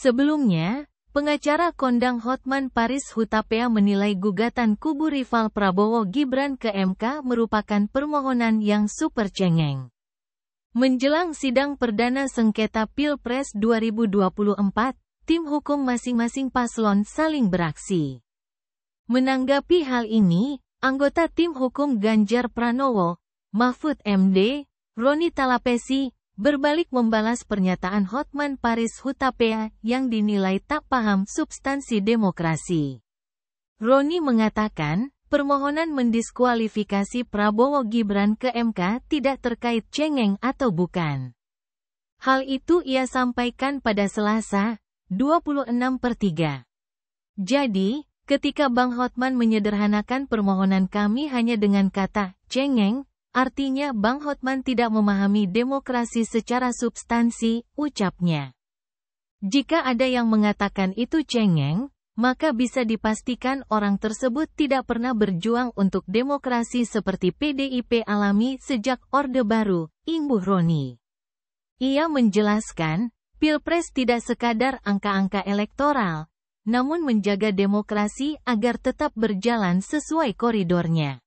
Sebelumnya, pengacara kondang Hotman Paris Hutapea menilai gugatan kubu rival Prabowo Gibran ke MK merupakan permohonan yang super cengeng. Menjelang sidang perdana sengketa Pilpres 2024, tim hukum masing-masing paslon saling beraksi. Menanggapi hal ini, anggota tim hukum Ganjar Pranowo, Mahfud MD, Roni Talapesi, berbalik membalas pernyataan Hotman Paris Hutapea yang dinilai tak paham substansi demokrasi. Roni mengatakan, permohonan mendiskualifikasi Prabowo Gibran ke MK tidak terkait cengeng atau bukan. Hal itu ia sampaikan pada Selasa, 26 per 3. Jadi, ketika Bang Hotman menyederhanakan permohonan kami hanya dengan kata, cengeng, Artinya Bang Hotman tidak memahami demokrasi secara substansi, ucapnya. Jika ada yang mengatakan itu cengeng, maka bisa dipastikan orang tersebut tidak pernah berjuang untuk demokrasi seperti PDIP alami sejak Orde Baru, Imbuh Roni. Ia menjelaskan, Pilpres tidak sekadar angka-angka elektoral, namun menjaga demokrasi agar tetap berjalan sesuai koridornya.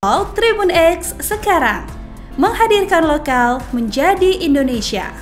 All Tribun X sekarang menghadirkan lokal menjadi Indonesia.